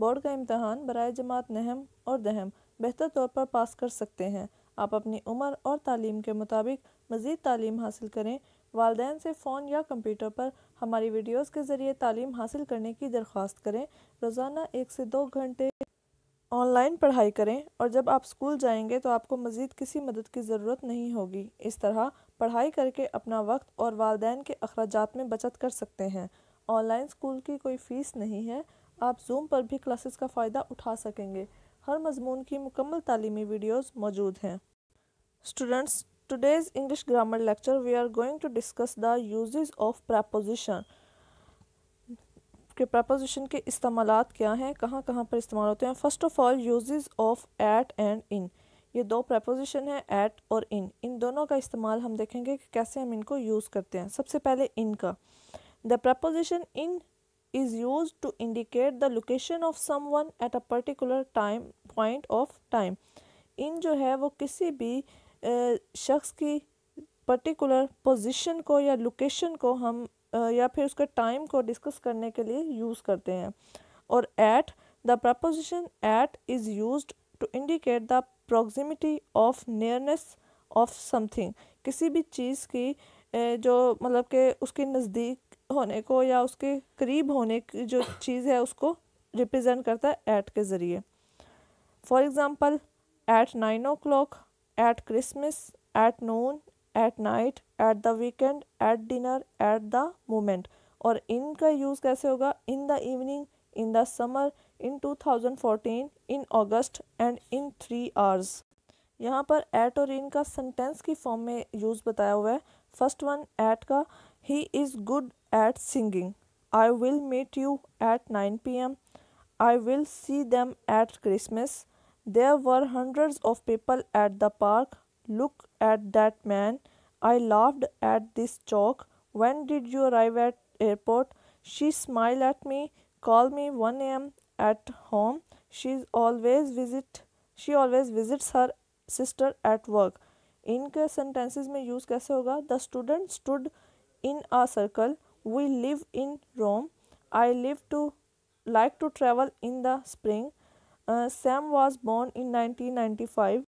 Board का इम्तहान बरए जमात नहम और दहम बेहतर तौर पर पास कर सकते हैं आप अपनी उम्र और तालीम के मुताबिक मज़ीद तालीम हासिल करें वालदेन से फ़ोन या कंप्यूटर पर हमारी वीडियोस के ज़रिए तालीम हासिल करने की दरख्वास्त करें रोज़ाना एक से दो घंटे ऑनलाइन पढ़ाई करें और जब आप स्कूल जाएंगे तो आपको मज़ीद किसी मदद की ज़रूरत नहीं होगी इस तरह पढ़ाई करके अपना वक्त और वालदेन के अखराज में बचत कर सकते हैं ऑनलाइन स्कूल की कोई फ़ीस नहीं है आप जूम पर भी क्लासेस का फ़ायदा उठा सकेंगे हर मजमून की मुकम्मल तालीमी वीडियोस मौजूद हैं students today's English grammar lecture we are going to discuss the uses of preposition के प्रापोजिशन के इस्तेमाल क्या हैं कहाँ कहाँ पर इस्तेमाल होते हैं first of all uses of at and in ये दो प्रपोजिशन हैं एट और इन इन दोनों का इस्तेमाल हम देखेंगे कि कैसे हम इनको यूज़ करते हैं सबसे पहले इन का the preposition in is used to indicate the location of someone at a particular time point of time in जो है वो किसी भी शख्स की पर्टिकुलर पोजीशन को या लोकेशन को हम या फिर उसके टाइम को डिस्कस करने के लिए यूज़ करते हैं और at the preposition at is use to indicate the proximity of nearness of something किसी भी चीज़ की जो मतलब के उसके नज़दीक होने को या उसके करीब होने की जो चीज़ है उसको रिप्रेजेंट करता है ऐट के ज़रिए for example at nine o'clock at Christmas at noon at night at the weekend at dinner at the moment और इनका यूज़ कैसे होगा in the evening in the summer in two thousand fourteen in August and in three hours यहाँ पर eight और इन का sentence की form में यूज़ बताया हुआ है फर्स्ट वन एट का he is good at singing. I will meet you at 9 pm. I will see them at Christmas. There were hundreds of people at the park. Look at that man. I laughed at this joke. When did you arrive at airport? She smiled at me. Call me 1 am at home. She's always visit she always visits her sister at work. इनके sentences में use कैसे होगा The student stood in a circle. We live in Rome. I live to like to travel in the spring. Uh, Sam was born in 1995.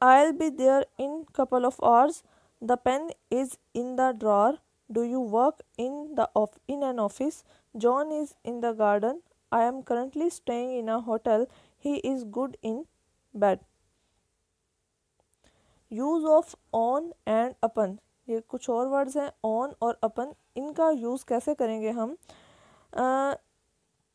I'll be there in couple of hours. The pen is in the drawer. Do you work in the of in an office? John is in the garden. I am currently staying in a hotel. He is good in bed. Use of on and upon. ये कुछ और words हैं on और अपन इनका use कैसे करेंगे हम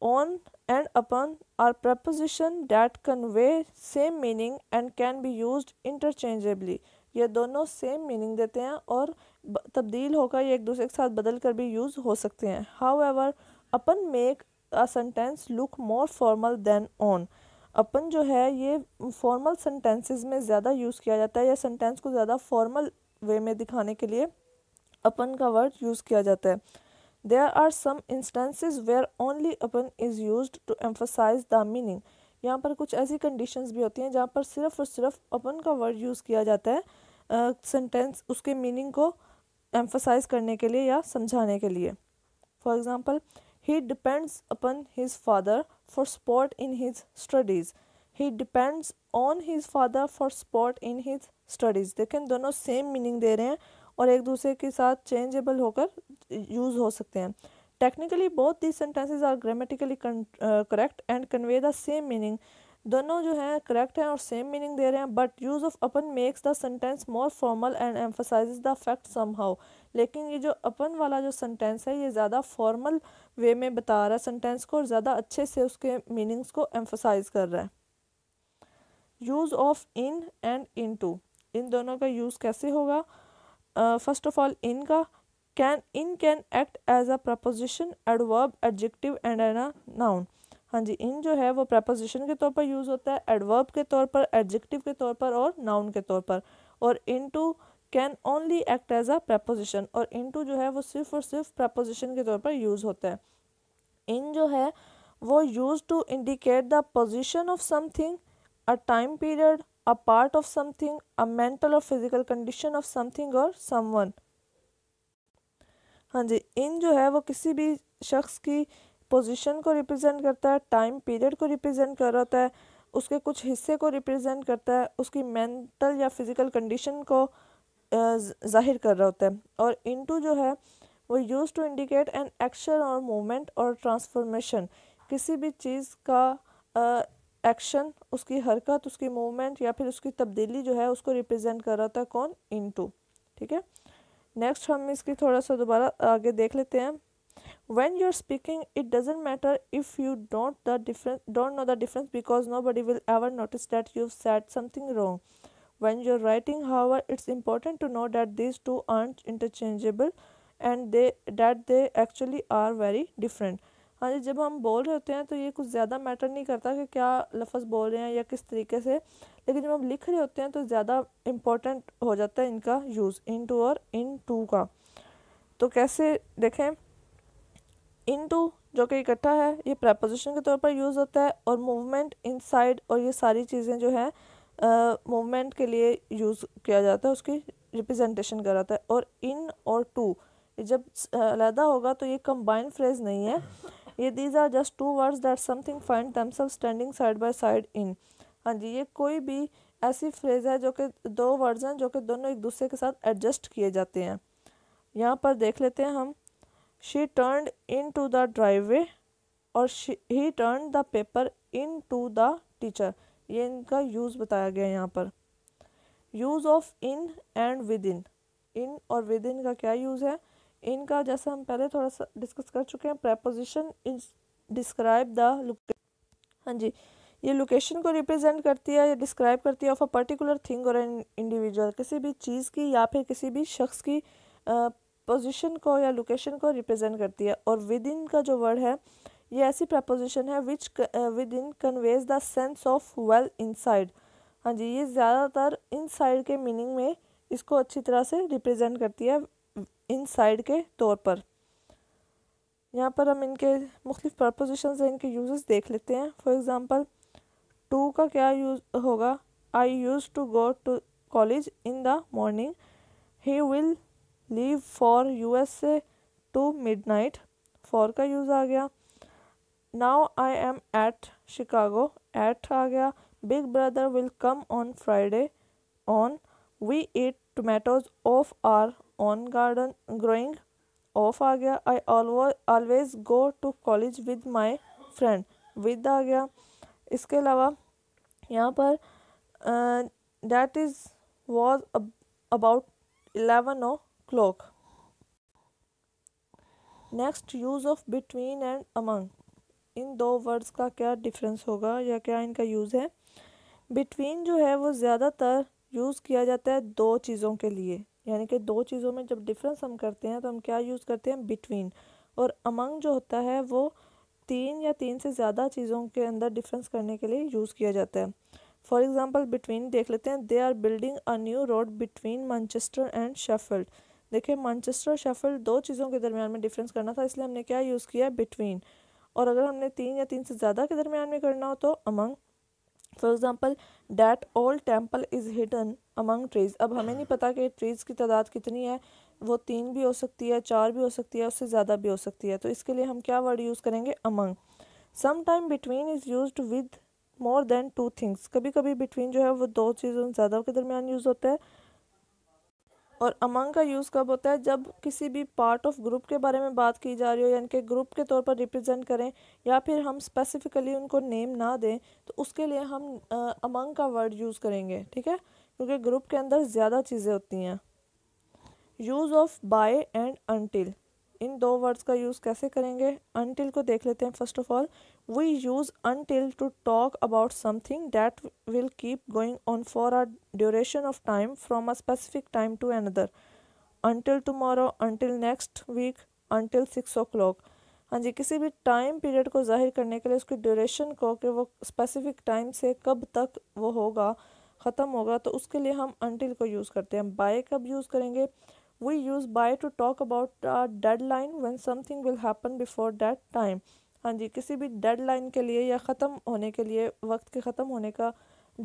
on and upon are preposition that convey same meaning and can be use interchangeably ये दोनों सेम मीनिंग देते हैं और तब्दील होकर ये एक दूसरे के साथ बदल कर भी यूज़ हो सकते हैं however upon make a sentence look more formal than on upon जो है ये फॉर्मल सेंटेंसेस में ज़्यादा यूज़ किया जाता है या सेंटेंस को ज़्यादा फॉर्मल वे में दिखाने के लिए अपन का वर्ड यूज़ किया जाता है there are some instances where only upon is use to emphasise the meaning यहाँ पर कुछ ऐसी कंडीशंस भी होती हैं जहाँ पर सिर्फ और सिर्फ अपन का वर्ड यूज़ किया जाता है सेंटेंस uh, उसके मीनिंग को एम्फोसाइज करने के लिए या समझाने के लिए for example he depends upon his father for support in his studies he depends on his father for support in his studies देखें दोनों सेम मीनिंग दे रहे हैं और एक दूसरे के साथ चेंजेबल होकर यूज़ हो सकते हैं technically both the sentences are grammatically correct and convey the same meaning दोनों जो हैं करेक्ट हैं और सेम मीनिंग दे रहे हैं but use of upon makes the sentence more formal and emphasize the fact somehow लेकिन ये जो अपन वाला जो सेंटेंस है ये ज़्यादा फॉर्मल वे में बता रहा है सेंटेंस को और ज़्यादा अच्छे से उसके मीनिंग्स को एम्फोसाइज कर रहा है use of in and into इन दोनों का यूज़ कैसे होगा फर्स्ट ऑफ ऑल इन का can in can act as a preposition adverb adjective and an a noun हाँ जी इन जो है वो प्रपोजिशन के तौर पर यूज़ होता है एडवर्ब के तौर पर एडजेक्टिव के तौर पर और नाउन के तौर पर और into can only act as a preposition और इन टू जो है वो सिर्फ और सिर्फ प्रपोजिशन के तौर पर यूज़ होता है इन जो है वो use to indicate the position of something a time period, a part of something, a mental or physical condition of something or someone. हाँ जी इन जो है वो किसी भी शख्स की पोजीशन को रिप्रेजेंट करता है टाइम पीरियड को रिप्रेजेंट कर रहा होता है उसके कुछ हिस्से को रिप्रेजेंट करता है उसकी मेंटल या फिज़िकल कंडीशन को जाहिर कर रहा होता है और इनटू जो है वो use to indicate an action और मूवमेंट और ट्रांसफॉर्मेशन किसी भी चीज़ का एक्शन उसकी हरकत उसकी मूवमेंट या फिर उसकी तब्दीली जो है उसको रिप्रेजेंट कर रहा था कौन इन टू ठीक है नेक्स्ट हम इसकी थोड़ा सा दोबारा आगे देख लेते हैं when you are speaking it doesn't matter if you don't the difference don't know the difference because nobody will ever notice that you said something wrong when you are writing however it's important to know that this two are interchangeable and they that they actually are very different हाँ जी जब हम बोल रहे होते हैं तो ये कुछ ज़्यादा मैटर नहीं करता कि क्या लफ्ज़ बोल रहे हैं या किस तरीके से लेकिन जब हम लिख रहे होते हैं तो ज़्यादा इम्पोर्टेंट हो जाता है इनका यूज़ इन टू और इन टू का तो कैसे देखें इन टू जो कि इकट्ठा है ये प्रपोजिशन के तौर पर यूज़ होता है और मूवमेंट साइड और ये सारी चीज़ें जो है मूवमेंट के लिए यूज़ किया जाता है उसकी रिप्रजेंटेशन कराता जाता है और इन और टू जब अलहदा होगा तो ये कंबाइंड फ्रेज नहीं है ये these are just two words that something find themselves standing side by side in हाँ जी ये कोई भी ऐसी फ्रेज है जो कि दो वर्ड्स हैं जो कि दोनों एक दूसरे के साथ एडजस्ट किए जाते हैं यहाँ पर देख लेते हैं हम she turn in to the driveway और he turn the paper in to the teacher ये इनका यूज़ बताया गया यहाँ पर use of in and within in और विद इन का क्या यूज़ है इनका जैसा हम पहले थोड़ा सा डिस्कस कर चुके हैं प्रेपोजिशन इज डिस्क्राइब द हाँ जी ये लोकेशन को रिप्रेजेंट करती है या डिस्क्राइब करती है ऑफ अ पर्टिकुलर थिंग और एन इंडिविजुअल किसी भी चीज़ की या फिर किसी भी शख्स की पोजीशन को या लोकेशन को रिप्रेजेंट करती है और विद इन का जो वर्ड है ये ऐसी प्रपोजिशन है which within conveys the sense of well inside हाँ जी ये ज़्यादातर इनसाइड के मीनिंग में इसको अच्छी तरह से रिप्रेजेंट करती है इनसाइड के तौर पर यहाँ पर हम इनके मुख्तफ प्रपोजिशन हैं इनके यूज देख लेते हैं फॉर एग्ज़ाम्पल टू का क्या यूज होगा I use to go to college in the morning he will leave for U S A to midnight for का यूज़ आ गया now I am at Chicago at आ गया big brother will come on Friday on we eat tomatoes of our own garden growing of आ गया I always go to college with my friend with आ गया इसके अलावा यहाँ पर that is was about eleven o'clock next use of between and among in दो words का क्या डिफरेंस होगा या क्या इनका यूज़ है बिटवीन जो है वो ज़्यादातर यूज़ किया जाता है दो चीज़ों के लिए यानी कि दो चीज़ों में जब डिफरेंस हम करते हैं तो हम क्या यूज़ करते हैं बिटवीन और अमंग जो होता है वो तीन या तीन से ज़्यादा चीज़ों के अंदर डिफरेंस करने के लिए यूज़ किया जाता है फॉर एग्ज़ाम्पल बिटवीन देख लेते हैं they are building a new road between Manchester and Sheffield देखिए मानचेस्टर और शेफल्ड दो चीज़ों के दरमियान में डिफरेंस करना था इसलिए हमने क्या यूज़ किया बिटवीन और अगर हमने तीन या तीन से ज़्यादा के दरमियान में करना हो तो among for example that old temple is hidden among trees अब हमें नहीं पता कि ट्रीज़ की तादाद कितनी है वो तीन भी हो सकती है चार भी हो सकती है उससे ज़्यादा भी हो सकती है तो इसके लिए हम क्या वर्ड यूज़ करेंगे among some time between is use with more than two things कभी कभी बिटवीन जो है वो दो चीज़ों ज़्यादा के दरमियान यूज़ होता है और अमंग का यूज़ कब होता है जब किसी भी पार्ट ऑफ ग्रुप के बारे में बात की जा रही हो यानी कि ग्रुप के तौर पर रिप्रेजेंट करें या फिर हम स्पेसिफ़िकली उनको नेम ना दें तो उसके लिए हम अमंग का वर्ड यूज़ करेंगे ठीक है क्योंकि ग्रुप के अंदर ज़्यादा चीज़ें होती हैं use of by and until in दो वर्ड्स का यूज़ कैसे करेंगे अनटिल को देख लेते हैं first of all we use until to talk about something that will keep going on for our duration of time from a specific time to another until tomorrow until next week until six o'clock हाँ जी किसी भी time period को जाहिर करने के लिए उसकी ड्यूरेशन को कि वो स्पेसिफिक टाइम से कब तक वो होगा ख़त्म होगा तो उसके लिए हम अनटिल को यूज़ करते हैं बाय कब यूज़ करेंगे we use by to talk about a deadline when something will happen before that time हाँ जी किसी भी डेडलाइन के लिए या ख़त्म होने के लिए वक्त के ख़त्म होने का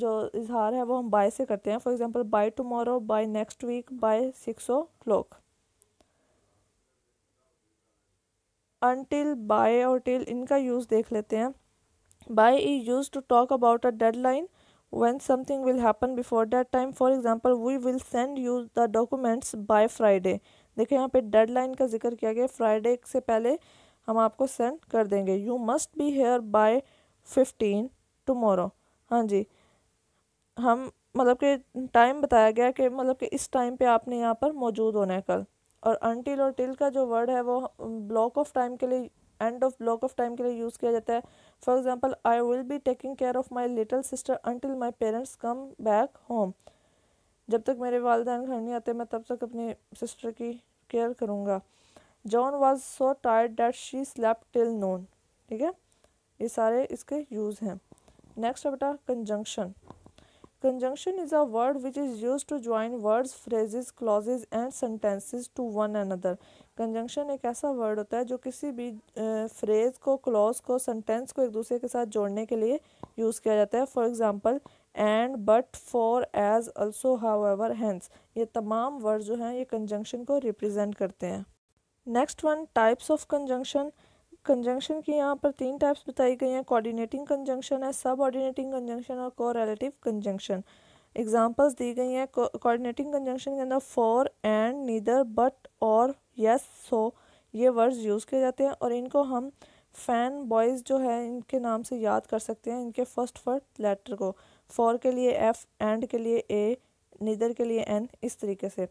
जो इजहार है वो हम बाय से करते हैं for example by tomorrow by next week by six o'clock until by और टिल इनका यूज़ देख लेते हैं by is use to talk about a deadline when something will happen before that time for example we will send you the documents by friday देखिए यहाँ पे deadline का जिक्र किया गया फ्राइडे से पहले हम आपको सेंड कर देंगे you must be here by fifteen tomorrow हाँ जी हम मतलब कि टाइम बताया गया कि मतलब कि इस टाइम पे आपने यहाँ पर मौजूद होना है कल और अनटिल और टिल का जो वर्ड है वो ब्लॉक ऑफ टाइम के लिए end of block of time के लिए यूज़ किया जाता है for example I will be taking care of my little sister until my parents come back home जब तक मेरे वालदेन घर नहीं आते मैं तब तक अपनी सिस्टर की केयर करूँगा John was so tired that she slap till noon ठीक है ये सारे इसके यूज़ हैं नेक्स्ट है बेटा conjunction Conjunction is a word which is used to join words, phrases, clauses and sentences to one another. Conjunction एक ऐसा वर्ड होता है जो किसी भी फ्रेज को क्लॉज को सेंटेंस को एक दूसरे के साथ जोड़ने के लिए यूज़ किया जाता है for example and but for as also however hence ये तमाम वर्ड जो हैं ये कंजंक्शन को रिप्रजेंट करते हैं next one types of conjunction conjunction की यहाँ पर तीन टाइप्स बताई गई हैं कोऑर्डिनेटिंग कंजंक्शन है सब ऑर्डिनेटिंग कंजंक्शन और कोरेलेटिव कंजंक्शन एग्जांपल्स दी गई हैं कोऑर्डिनेटिंग कंजंक्शन के अंदर फॉर एंड नीदर बट और यस सो ये वर्ड्स यूज़ किए जाते हैं और इनको हम फैन बॉयज़ जो है इनके नाम से याद कर सकते हैं इनके फर्स्ट फर्स्ट लेटर को फॉर के लिए एफ़ एंड के लिए ए नीदर के लिए एन इस तरीके से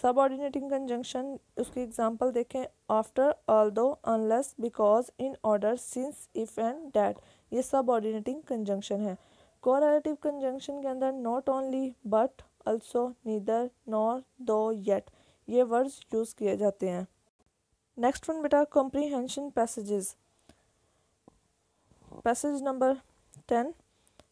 सबऑर्डिनेटिंग कंजंक्शन उसकी एग्जांपल देखें after all though unless because in order since if and that ये सबऑर्डिनेटिंग कंजंक्शन है कोरेटिव कंजंक्शन के अंदर not only but also neither nor though yet ये वर्ड्स यूज़ किए जाते हैं नेक्स्ट वन बेटा comprehension passages passage number ten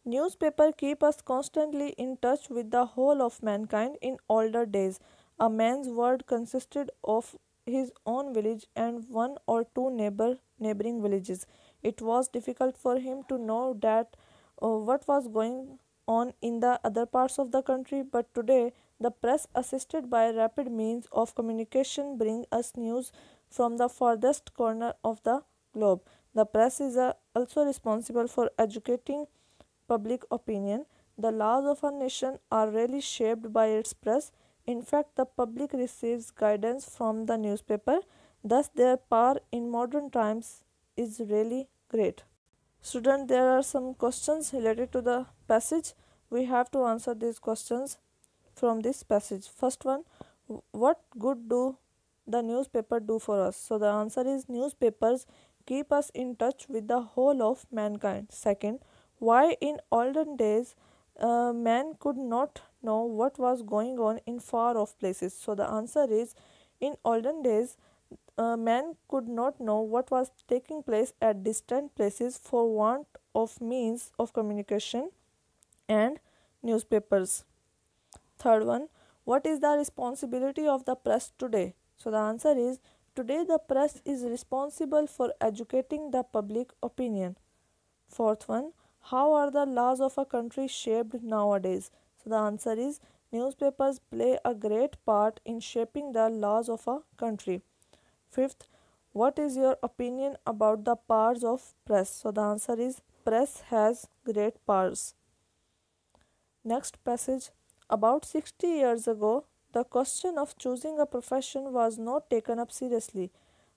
newspaper keep us constantly in touch with the whole of mankind in older days A man's world consisted of his own village and one or two neighbor neighboring villages. It was difficult for him to know that uh, what was going on in the other parts of the country, but today the press, assisted by rapid means of communication, bring us news from the farthest corner of the globe. The press is uh, also responsible for educating public opinion. The laws of a nation are really shaped by its press. In fact, the public receives guidance from the newspaper, thus, their power in modern times is really great. Student, there are some questions related to the passage. We have to answer these questions from this passage. First one, what good do the newspaper do for us? So the answer is newspapers keep us in touch with the whole of mankind. Second, why in olden days man could not know what was going on in far off places. So the answer is in olden days, uh, man could not know what was taking place at distant places for want of means of communication and newspapers. Third one, what is the responsibility of the press today? So the answer is today the press is responsible for educating the public opinion. Fourth one, how are the laws of a country shaped nowadays? So the answer is newspapers play a great part in shaping the laws of a country. Fifth, what is your opinion about the powers of press? So the answer is press has great powers. Next passage about 60 years ago the question of choosing a profession was not taken up seriously.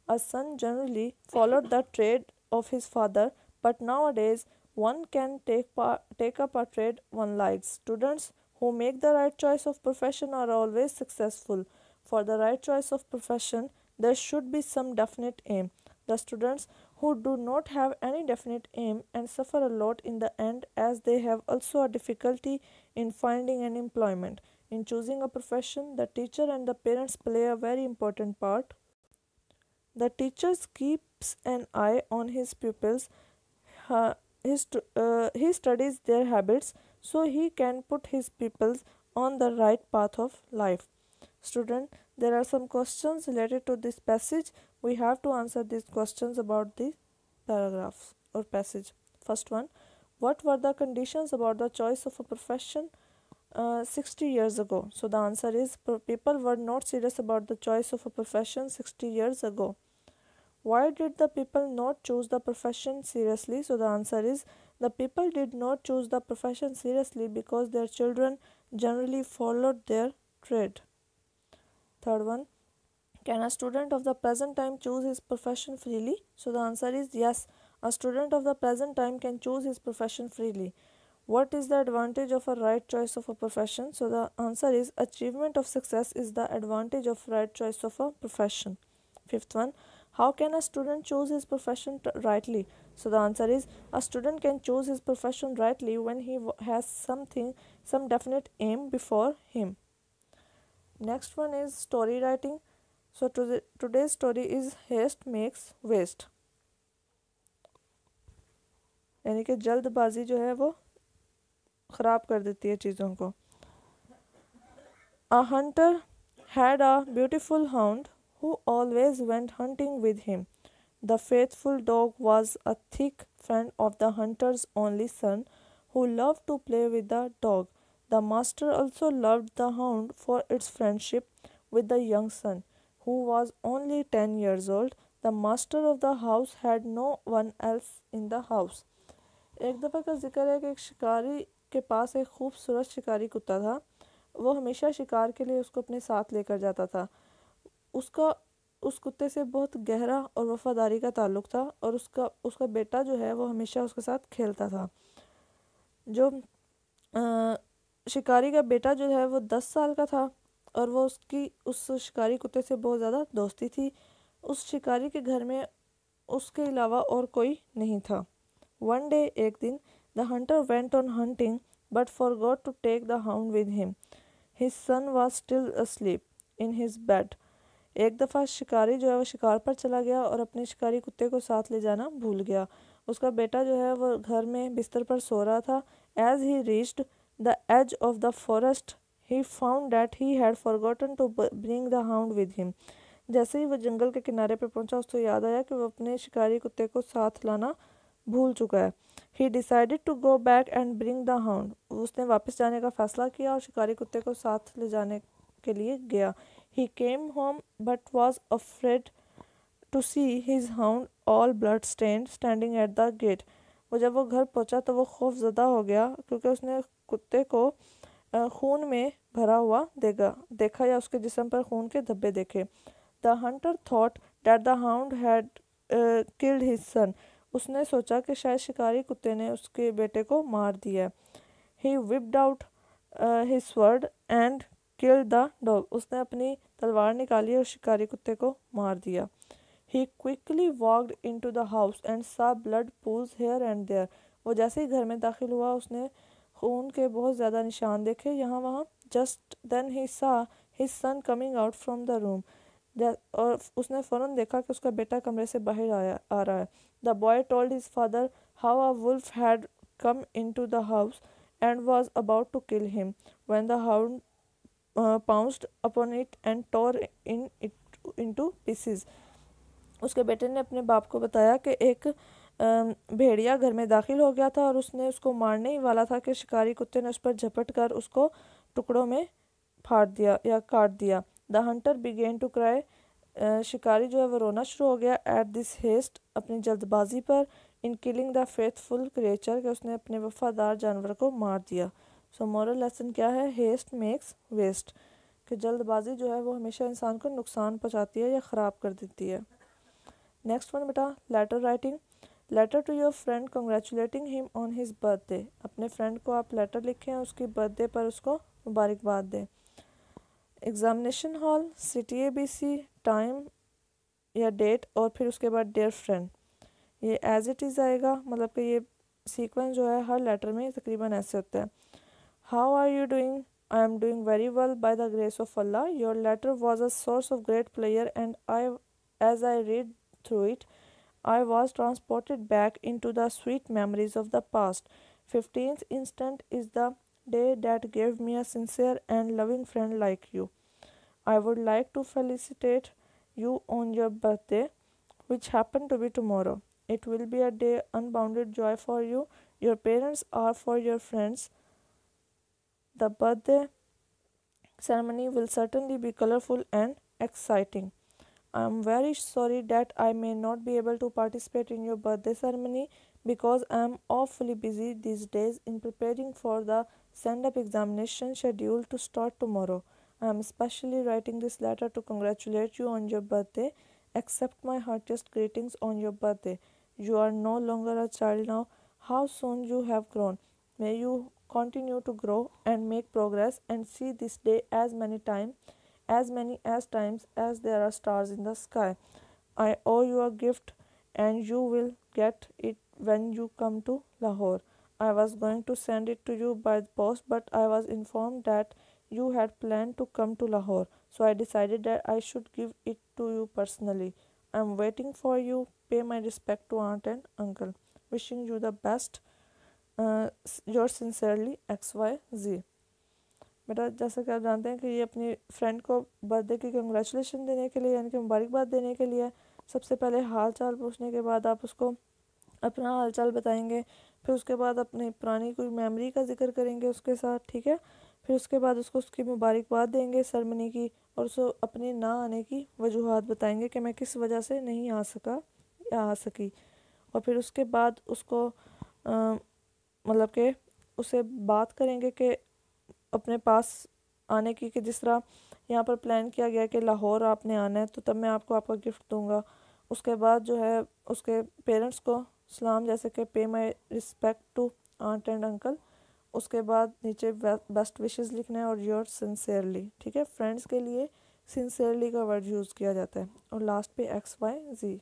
A son generally followed the trade of his father, but nowadays one can take, part, take up a trade one likes. Students who make the right choice of profession are always successful. For the right choice of profession, there should be some definite aim. The students who do not have any definite aim and suffer a lot in the end as they have also a difficulty in finding an employment. In choosing a profession, the teacher and the parents play a very important part. The teacher keeps an eye on his pupils his, uh, he studies their habits so he can put his pupils on the right path of life. Student, there are some questions related to this passage. We have to answer these questions about the paragraphs or passage. First one, what were the conditions about the choice of a profession uh, 60 years ago? So the answer is people were not serious about the choice of a profession 60 years ago. Why did the people not choose the profession seriously? So the answer is the people did not choose the profession seriously because their children generally followed their trade. Third one, can a student of the present time choose his profession freely? So the answer is yes. A student of the present time can choose his profession freely. What is the advantage of a right choice of a profession? So the answer is achievement of success is the advantage of right choice of a profession. Fifth one, how can a student choose his profession rightly? So the answer is a student can choose his profession rightly when he has something, some definite aim before him. Next one is story writing. So to the, today's story is haste makes waste. यानी कि जल्दबाजी जो है वो ख़राब कर देती है चीज़ों को a hunter had a beautiful hound who always went hunting with him. The faithful dog was a thick friend of the hunter's only son, who loved to play with the dog. The master also loved the hound for its friendship with the young son, who was only ten years old. The master of the house had no one else in the house. एक दफ़ा का जिक्र है कि एक शिकारी के पास एक खूबसूरत शिकारी कुत्ता था वो हमेशा शिकार के लिए उसको अपने साथ लेकर जाता था उसका उस कुत्ते से बहुत गहरा और वफादारी का ताल्लुक था और उसका उसका बेटा जो है वो हमेशा उसके साथ खेलता था जो आ, शिकारी का बेटा जो है वो दस साल का था और वो उसकी उस शिकारी कुत्ते से बहुत ज़्यादा दोस्ती थी उस शिकारी के घर में उसके अलावा और कोई नहीं था वन डे एक दिन the hunter went on hunting but forgot to take the hound with him his son was still asleep in his bed एक दफ़ा शिकारी जो है वो शिकार पर चला गया और अपने शिकारी कुत्ते को साथ ले जाना भूल गया उसका बेटा जो है वो घर में बिस्तर पर सो रहा था as he reached the edge of the forest he found that he had forgotten to bring the hound with him जैसे ही वह जंगल के किनारे पर पहुंचा उसको याद आया कि वह अपने शिकारी कुत्ते को साथ लाना भूल चुका है he decided to go back and bring the hound उसने वापस जाने का फैसला किया और शिकारी कुत्ते को साथ ले जाने के लिए गया He came home but was afraid to see his hound all blood stained standing at the gate. वो जब वो घर पहुंचा तो वो खौफ ज़दा हो गया क्योंकि उसने कुत्ते को खून में भरा हुआ देगा देखा या उसके जिसम पर खून के धब्बे देखे the hunter thought that the hound had killed his son उसने सोचा कि शायद शिकारी कुत्ते ने उसके बेटे को मार दिया he whipped out his sword and kill the dog उसने अपनी तलवार निकाली और शिकारी कुत्ते को मार दिया he quickly walked in to the house and saw blood pools here and there वो जैसे ही घर में दाखिल हुआ उसने खून के बहुत ज़्यादा निशान देखे यहाँ वहाँ just then he saw his son coming out from the room और उसने फ़ौरन देखा कि उसका बेटा कमरे से बाहर आया आ रहा है the boy told his father how a wolf had come in to the house and was about to kill him when the hound pounced upon it and and in it into pieces उसके बेटे ने अपने बाप को बताया कि एक um, भेड़िया घर में दाखिल हो गया था और उसने उसको मारने ही वाला था कि शिकारी कुत्ते ने उस पर झपट कर उसको टुकड़ों में फाड़ दिया या काट दिया the hunter began to cry शिकारी जो है वो रोना शुरू हो गया एट दिस हेस्ट अपनी जल्दबाजी पर in killing the faithful creature के उसने अपने वफादार जानवर को मार दिया सो मॉरल लेसन क्या है हेस्ट मेक्स वेस्ट कि जल्दबाजी जो है वो हमेशा इंसान को नुकसान पहुँचाती है या ख़राब कर देती है नेक्स्ट वन बेटा letter writing letter to your friend congratulating him on his birthday अपने फ्रेंड को आप लेटर लिखें उसकी बर्थडे पर उसको मुबारकबाद दें examination hall city A B C time या डेट और फिर उसके बाद डेयर फ्रेंड ये एज इट इज़ आएगा मतलब कि ये सीक्वेंस जो है हर लेटर में तकरीबन ऐसे होता है How are you doing? I am doing very well by the grace of Allah. Your letter was a source of great pleasure, and I, as I read through it, I was transported back into the sweet memories of the past. 15th instant is the day that gave me a sincere and loving friend like you. I would like to felicitate you on your birthday, which happened to be tomorrow. It will be a day unbounded joy for you. Your parents are for your friends. The birthday ceremony will certainly be colorful and exciting. I am very sorry that I may not be able to participate in your birthday ceremony because I am awfully busy these days in preparing for the send up examination scheduled to start tomorrow. I am especially writing this letter to congratulate you on your birthday. Accept my heartiest greetings on your birthday. You are no longer a child now. How soon you have grown. May you continue to grow and make progress and see this day as many times as many as times as there are stars in the sky i owe you a gift and you will get it when you come to lahore i was going to send it to you by post but i was informed that you had planned to come to lahore so i decided that i should give it to you personally i'm waiting for you pay my respect to aunt and uncle wishing you the best your sincerely X Y Z बेटा जैसा कि आप जानते हैं कि ये अपनी friend को बर्थडे की कंग्रेचुलेशन देने के लिए यानी कि मुबारकबाद देने के लिए सबसे पहले हाल चाल पूछने के बाद आप उसको अपना हाल चाल बताएंगे फिर उसके बाद अपनी पुरानी कोई मेमोरी का जिक्र करेंगे उसके साथ ठीक है फिर उसके बाद उसको उसकी मुबारकबाद देंगे सरमनी की और उसको अपने ना आने की वजूहत बताएंगे कि मैं किस वजह से नहीं आ सका या आ सकी और फिर उसके बाद उसको आ, मतलब के उसे बात करेंगे कि अपने पास आने की कि जिस तरह यहाँ पर प्लान किया गया कि लाहौर आपने आना है तो तब मैं आपको आपका गिफ्ट दूंगा उसके बाद जो है उसके पेरेंट्स को सलाम जैसे कि पे my respect to aunt and uncle उसके बाद नीचे बेस्ट विशेस लिखना है और योर सिंसियरली ठीक है फ्रेंड्स के लिए सिंसियरली का वर्ड यूज़ किया जाता है और लास्ट पे X Y Z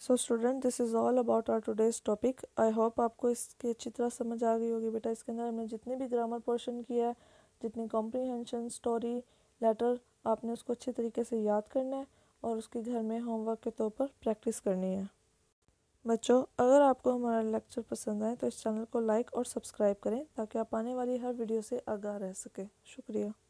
so student this is all about our today's topic I hope आपको इसकी अच्छी तरह समझ आ गई होगी बेटा इसके अंदर हमने जितने भी ग्रामर पोर्शन किया है जितनी कॉम्प्रीहेंशन स्टोरी लेटर आपने उसको अच्छे तरीके से याद करना है और उसके घर में होमवर्क के तौर पर प्रैक्टिस करनी है बच्चों अगर आपको हमारा लेक्चर पसंद आए तो इस चैनल को लाइक और सब्सक्राइब करें ताकि आप आने वाली हर वीडियो से आगाह रह सकें शुक्रिया